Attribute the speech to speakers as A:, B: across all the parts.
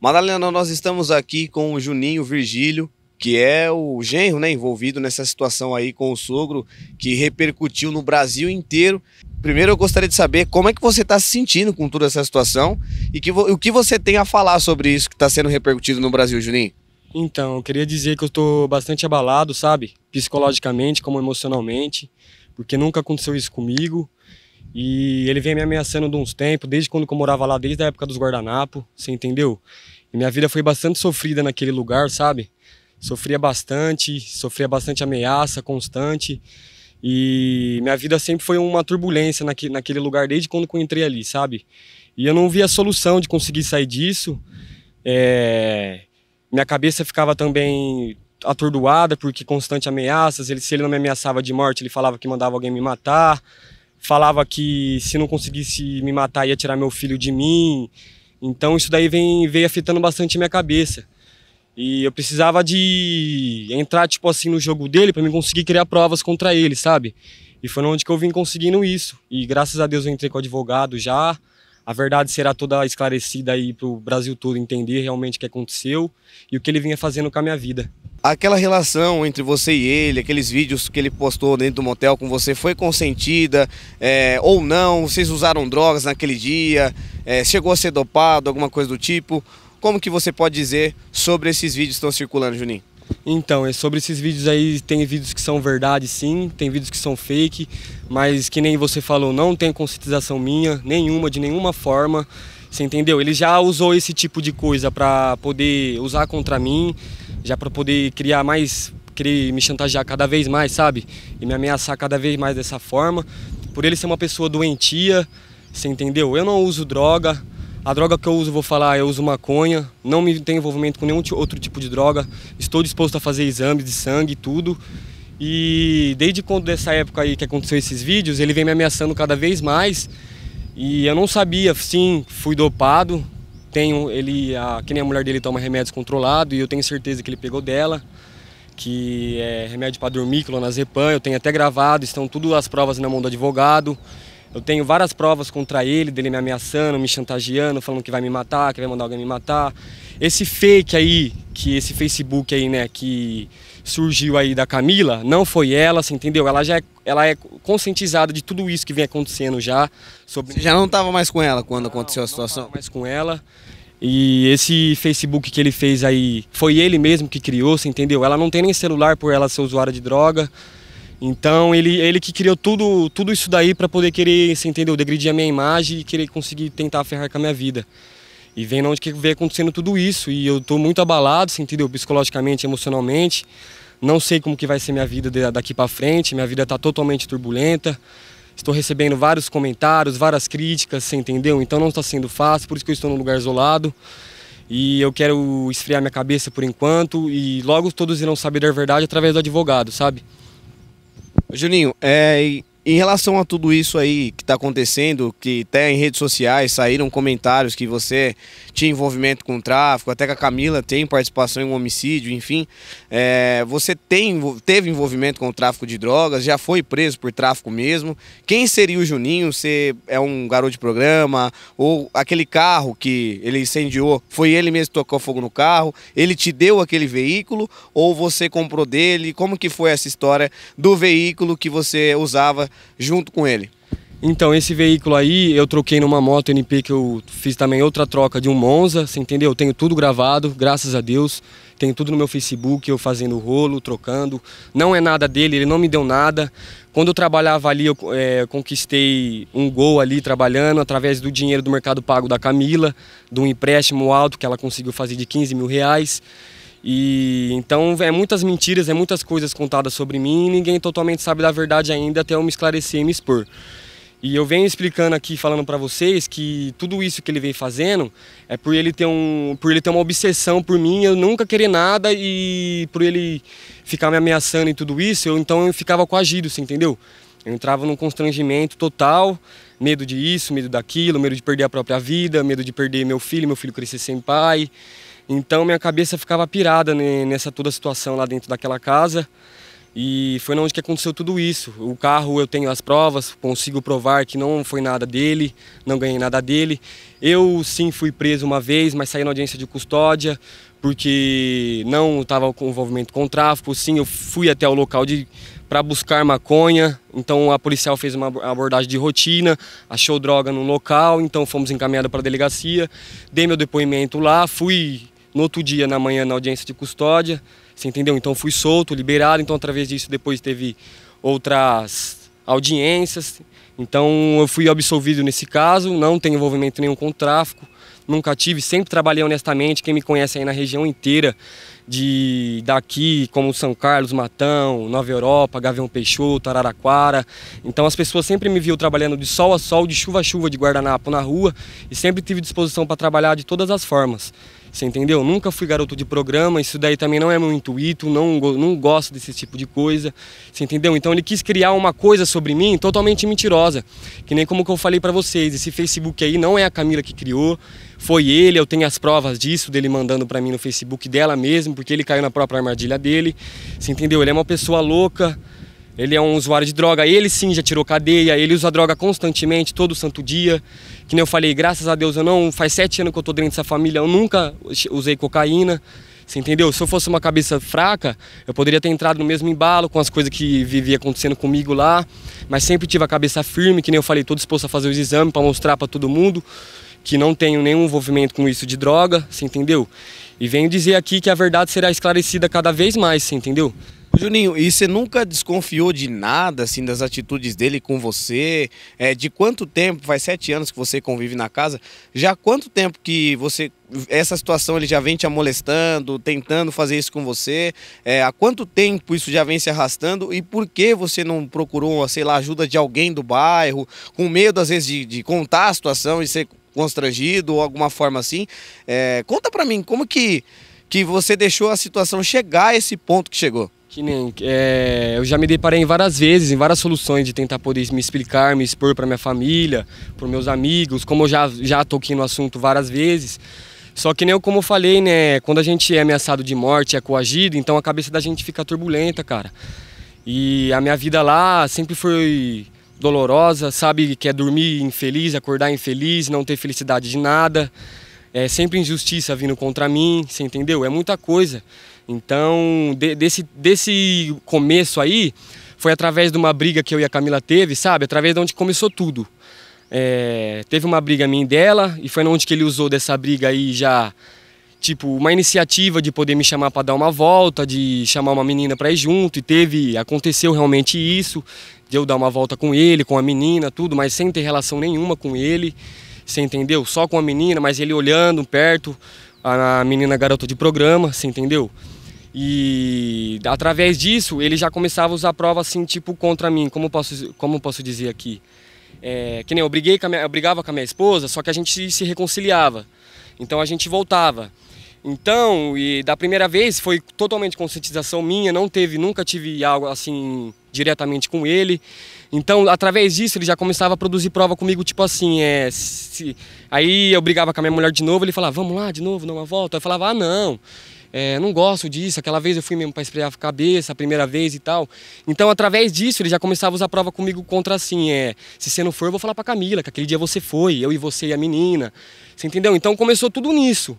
A: Madalena, nós estamos aqui com o Juninho Virgílio, que é o genro né, envolvido nessa situação aí com o sogro, que repercutiu no Brasil inteiro. Primeiro eu gostaria de saber como é que você está se sentindo com toda essa situação e que, o que você tem a falar sobre isso que está sendo repercutido no Brasil, Juninho.
B: Então, eu queria dizer que eu estou bastante abalado, sabe? Psicologicamente, como emocionalmente, porque nunca aconteceu isso comigo. E ele vem me ameaçando de uns tempos, desde quando eu morava lá, desde a época dos guardanapos, você entendeu? E minha vida foi bastante sofrida naquele lugar, sabe? Sofria bastante, sofria bastante ameaça constante. E minha vida sempre foi uma turbulência naque, naquele lugar, desde quando eu entrei ali, sabe? E eu não via solução de conseguir sair disso. É... Minha cabeça ficava também atordoada, porque constante ameaças. Ele, se ele não me ameaçava de morte, ele falava que mandava alguém me matar falava que se não conseguisse me matar ia tirar meu filho de mim. Então isso daí vem, veio afetando bastante minha cabeça. E eu precisava de entrar tipo assim no jogo dele para me conseguir criar provas contra ele, sabe? E foi onde que eu vim conseguindo isso. E graças a Deus eu entrei com advogado já. A verdade será toda esclarecida aí para o Brasil todo entender realmente o que aconteceu e o que ele vinha fazendo com a minha vida. Aquela
A: relação entre você e ele, aqueles vídeos que ele postou dentro do motel com você, foi consentida é, ou não? Vocês usaram drogas naquele dia? É, chegou a ser dopado, alguma coisa do tipo? Como que você pode dizer sobre esses vídeos que estão circulando, Juninho?
B: Então, é sobre esses vídeos aí, tem vídeos que são verdade sim, tem vídeos que são fake, mas que nem você falou, não tem conscientização minha, nenhuma, de nenhuma forma. Você entendeu? Ele já usou esse tipo de coisa para poder usar contra mim, já para poder criar mais, querer me chantagear cada vez mais, sabe? E me ameaçar cada vez mais dessa forma. Por ele ser uma pessoa doentia, você entendeu? Eu não uso droga, a droga que eu uso, vou falar, eu uso maconha, não me tenho envolvimento com nenhum outro tipo de droga, estou disposto a fazer exames de sangue e tudo. E desde quando dessa época aí que aconteceu esses vídeos, ele vem me ameaçando cada vez mais. E eu não sabia, sim, fui dopado. Tenho ele, a, que nem a mulher dele toma remédios controlados e eu tenho certeza que ele pegou dela, que é remédio para dormir, clonazepam, eu tenho até gravado, estão tudo as provas na mão do advogado. Eu tenho várias provas contra ele, dele me ameaçando, me chantageando, falando que vai me matar, que vai mandar alguém me matar. Esse fake aí, que esse Facebook aí, né, que surgiu aí da Camila, não foi ela, você entendeu? Ela já é, ela é conscientizada de tudo isso que vem acontecendo já. Sobre... Você já não estava mais com ela quando não, aconteceu a situação? Não mais com ela. E esse Facebook que ele fez aí, foi ele mesmo que criou, você entendeu? Ela não tem nem celular por ela ser usuária de droga. Então ele, ele que criou tudo, tudo isso daí para poder querer, você entendeu, degredir a minha imagem e querer conseguir tentar ferrar com a minha vida. E vem onde que vem acontecendo tudo isso. E eu estou muito abalado, você entendeu, psicologicamente, emocionalmente. Não sei como que vai ser minha vida daqui para frente, minha vida está totalmente turbulenta. Estou recebendo vários comentários, várias críticas, você entendeu? Então não está sendo fácil, por isso que eu estou num lugar isolado. E eu quero esfriar minha cabeça por enquanto e logo todos irão saber da verdade através do advogado, sabe? Juninho, é, em relação a tudo isso aí que
A: está acontecendo, que até em redes sociais saíram comentários que você tinha envolvimento com o tráfico, até que a Camila tem participação em um homicídio, enfim. É, você tem, teve envolvimento com o tráfico de drogas, já foi preso por tráfico mesmo. Quem seria o Juninho? Você é um garoto de programa? Ou aquele carro que ele incendiou, foi ele mesmo que tocou fogo no carro? Ele te deu aquele veículo? Ou você comprou dele? Como que foi essa história do veículo que você usava junto com ele?
B: Então, esse veículo aí eu troquei numa moto NP que eu fiz também outra troca de um Monza, você entendeu? Eu tenho tudo gravado, graças a Deus. Tenho tudo no meu Facebook, eu fazendo rolo, trocando. Não é nada dele, ele não me deu nada. Quando eu trabalhava ali, eu é, conquistei um gol ali trabalhando através do dinheiro do Mercado Pago da Camila, de um empréstimo alto que ela conseguiu fazer de 15 mil reais. E então é muitas mentiras, é muitas coisas contadas sobre mim e ninguém totalmente sabe da verdade ainda até eu me esclarecer e me expor. E eu venho explicando aqui, falando para vocês que tudo isso que ele vem fazendo é por ele ter um, por ele ter uma obsessão por mim, eu nunca querer nada e por ele ficar me ameaçando e tudo isso, eu então eu ficava coagido, você entendeu? Eu entrava num constrangimento total, medo de isso medo daquilo, medo de perder a própria vida, medo de perder meu filho, meu filho crescer sem pai. Então minha cabeça ficava pirada nessa toda situação lá dentro daquela casa. E foi onde que aconteceu tudo isso. O carro eu tenho as provas, consigo provar que não foi nada dele, não ganhei nada dele. Eu sim fui preso uma vez, mas saí na audiência de custódia porque não estava com envolvimento com tráfico. Sim, eu fui até o local de para buscar maconha. Então a policial fez uma abordagem de rotina, achou droga no local, então fomos encaminhados para a delegacia. Dei meu depoimento lá, fui no outro dia, na manhã, na audiência de custódia, você entendeu? Então fui solto, liberado, então através disso depois teve outras audiências. Então eu fui absolvido nesse caso, não tenho envolvimento nenhum com tráfico, nunca tive, sempre trabalhei honestamente, quem me conhece aí na região inteira de daqui, como São Carlos, Matão, Nova Europa, Gavião Peixoto, Araraquara. Então as pessoas sempre me viu trabalhando de sol a sol, de chuva a chuva, de guardanapo na rua e sempre tive disposição para trabalhar de todas as formas. Você entendeu? Nunca fui garoto de programa, isso daí também não é meu intuito, não, não gosto desse tipo de coisa. Você entendeu? Então ele quis criar uma coisa sobre mim totalmente mentirosa. Que nem como que eu falei para vocês, esse Facebook aí não é a Camila que criou, foi ele, eu tenho as provas disso, dele mandando para mim no Facebook dela mesmo, porque ele caiu na própria armadilha dele. Você entendeu? Ele é uma pessoa louca. Ele é um usuário de droga, ele sim já tirou cadeia, ele usa droga constantemente, todo santo dia. Que nem eu falei, graças a Deus eu não. Faz sete anos que eu tô dentro dessa família, eu nunca usei cocaína. Você entendeu? Se eu fosse uma cabeça fraca, eu poderia ter entrado no mesmo embalo com as coisas que vivia acontecendo comigo lá. Mas sempre tive a cabeça firme, que nem eu falei, Todo disposto a fazer os exames para mostrar para todo mundo que não tenho nenhum envolvimento com isso de droga, você entendeu? E venho dizer aqui que a verdade será esclarecida cada vez mais, você entendeu? Juninho,
A: e você nunca desconfiou de nada, assim, das atitudes dele com você? É, de quanto tempo, faz sete anos que você convive na casa, já quanto tempo que você, essa situação ele já vem te amolestando, tentando fazer isso com você? É, há quanto tempo isso já vem se arrastando e por que você não procurou, sei lá, ajuda de alguém do bairro, com medo às vezes de, de contar a situação e ser constrangido ou alguma forma assim? É, conta
B: pra mim, como que que você deixou a situação chegar a esse ponto que chegou? Que nem. É, eu já me deparei várias vezes, em várias soluções de tentar poder me explicar, me expor para minha família, para meus amigos, como eu já, já toquei no assunto várias vezes. Só que nem como eu falei, né? Quando a gente é ameaçado de morte, é coagido, então a cabeça da gente fica turbulenta, cara. E a minha vida lá sempre foi dolorosa, sabe? Que é dormir infeliz, acordar infeliz, não ter felicidade de nada. É sempre injustiça vindo contra mim, você entendeu? É muita coisa. Então, de, desse, desse começo aí, foi através de uma briga que eu e a Camila teve, sabe? Através de onde começou tudo. É, teve uma briga minha e dela, e foi onde que ele usou dessa briga aí já, tipo, uma iniciativa de poder me chamar para dar uma volta, de chamar uma menina para ir junto, e teve, aconteceu realmente isso, de eu dar uma volta com ele, com a menina, tudo, mas sem ter relação nenhuma com ele, você entendeu? Só com a menina, mas ele olhando perto, a menina garota de programa, você entendeu? E através disso ele já começava a usar prova assim, tipo, contra mim, como posso, como posso dizer aqui. É, que nem eu, briguei com a minha, eu brigava com a minha esposa, só que a gente se reconciliava. Então a gente voltava. Então, e da primeira vez foi totalmente conscientização minha, não teve, nunca tive algo assim diretamente com ele. Então, através disso, ele já começava a produzir prova comigo, tipo assim, é. Se... Aí eu brigava com a minha mulher de novo, ele falava, vamos lá de novo, dá uma volta. Eu falava, ah, não é, não gosto disso, aquela vez eu fui mesmo para esfriar a cabeça, a primeira vez e tal. Então, através disso, ele já começava a usar prova comigo contra assim, é, se você não for, eu vou falar para Camila, que aquele dia você foi, eu e você e a menina. Você entendeu? Então, começou tudo nisso.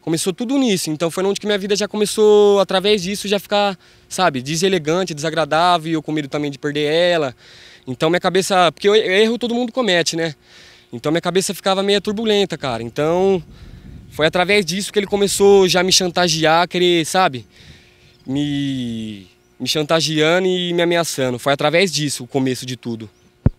B: Começou tudo nisso. Então, foi onde que minha vida já começou, através disso, já ficar, sabe, deselegante, desagradável, eu com medo também de perder ela. Então, minha cabeça, porque eu erro todo mundo comete, né? Então, minha cabeça ficava meio turbulenta, cara. Então, foi através disso que ele começou já a me chantagear, querer, sabe, me, me chantageando e me ameaçando. Foi através disso o começo de tudo.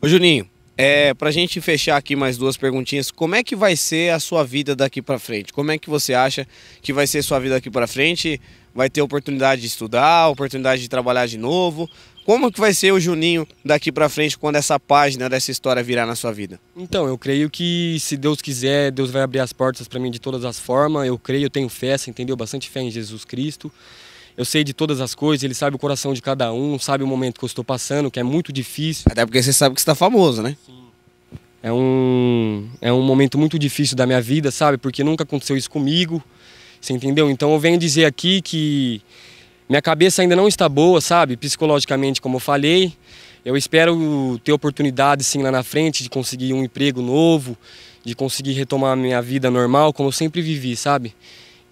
B: Ô Juninho, é, pra
A: gente fechar aqui mais duas perguntinhas, como é que vai ser a sua vida daqui para frente? Como é que você acha que vai ser sua vida daqui para frente? Vai ter oportunidade de estudar, oportunidade de trabalhar de novo? Como que vai ser o Juninho daqui para frente quando essa página dessa história virar na sua vida?
B: Então, eu creio que se Deus quiser, Deus vai abrir as portas para mim de todas as formas. Eu creio, eu tenho fé, você entendeu? Bastante fé em Jesus Cristo. Eu sei de todas as coisas, ele sabe o coração de cada um, sabe o momento que eu estou passando, que é muito difícil. Até porque você sabe que está famoso, né? Sim. É um, é um momento muito difícil da minha vida, sabe? Porque nunca aconteceu isso comigo, você entendeu? Então eu venho dizer aqui que minha cabeça ainda não está boa, sabe? Psicologicamente, como eu falei. Eu espero ter oportunidade, sim, lá na frente de conseguir um emprego novo, de conseguir retomar a minha vida normal, como eu sempre vivi, sabe?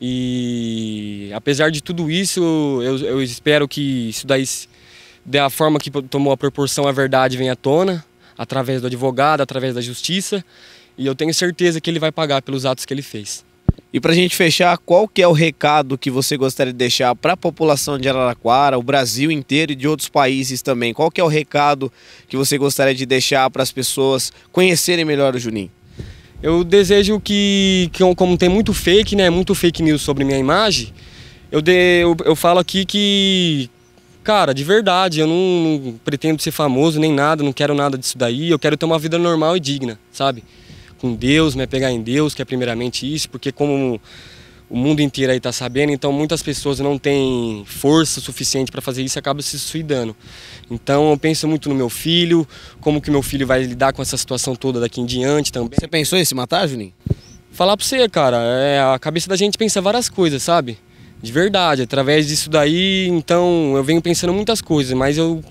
B: E apesar de tudo isso, eu, eu espero que isso daí, da forma que tomou a proporção, a verdade venha à tona, através do advogado, através da justiça. E eu tenho certeza que ele vai pagar pelos atos que ele fez. E para a gente fechar,
A: qual que é o recado que você gostaria de deixar para a população de Araraquara, o Brasil inteiro e de outros países também? Qual que é o recado que você gostaria de deixar para as pessoas
B: conhecerem melhor o Juninho? Eu desejo que, que, como tem muito fake, né, muito fake news sobre minha imagem, eu, de, eu, eu falo aqui que, cara, de verdade, eu não, não pretendo ser famoso nem nada, não quero nada disso daí, eu quero ter uma vida normal e digna, sabe? com Deus, me né? apegar em Deus, que é primeiramente isso, porque como o mundo inteiro aí está sabendo, então muitas pessoas não têm força suficiente para fazer isso e acabam se suicidando. Então eu penso muito no meu filho, como que meu filho vai lidar com essa situação toda daqui em diante também. Você pensou em se matar, Juninho? Falar para você, cara, é, a cabeça da gente pensa várias coisas, sabe? De verdade, através disso daí, então eu venho pensando muitas coisas, mas eu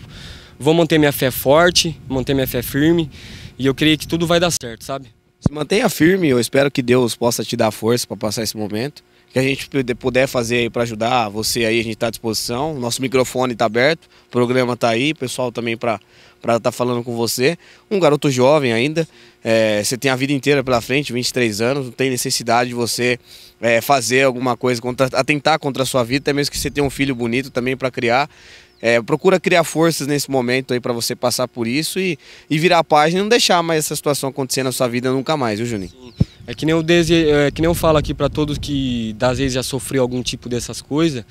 B: vou manter minha fé forte, manter minha fé firme e eu creio que tudo vai dar certo, sabe?
A: Se mantenha firme, eu espero que Deus possa te dar força para passar esse momento. Que a gente puder fazer aí para ajudar você aí, a gente está à disposição. Nosso microfone está aberto, o programa está aí, pessoal também para estar tá falando com você. Um garoto jovem ainda, é, você tem a vida inteira pela frente, 23 anos, não tem necessidade de você é, fazer alguma coisa, contra, atentar contra a sua vida, até mesmo que você tenha um filho bonito também para criar. É, procura criar forças nesse momento aí para você passar por isso e, e virar a página e não deixar mais essa situação
B: acontecer na sua vida nunca mais, viu, Juninho? Sim. É que nem eu, dese... é, que nem eu falo aqui para todos que das vezes já sofreu algum tipo dessas coisas,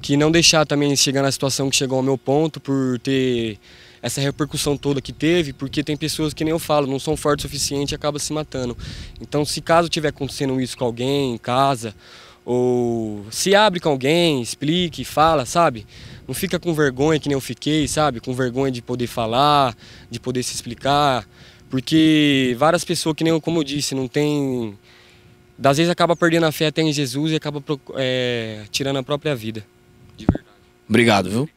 B: que não deixar também chegar na situação que chegou ao meu ponto por ter essa repercussão toda que teve, porque tem pessoas que nem eu falo, não são fortes o suficiente e acabam se matando. Então, se caso tiver acontecendo isso com alguém em casa ou se abre com alguém, explique, fala, sabe? Não fica com vergonha que nem eu fiquei, sabe? Com vergonha de poder falar, de poder se explicar, porque várias pessoas que nem eu, como eu disse, não tem das vezes acaba perdendo a fé até em Jesus e acaba é, tirando a própria vida. De verdade. Obrigado, viu?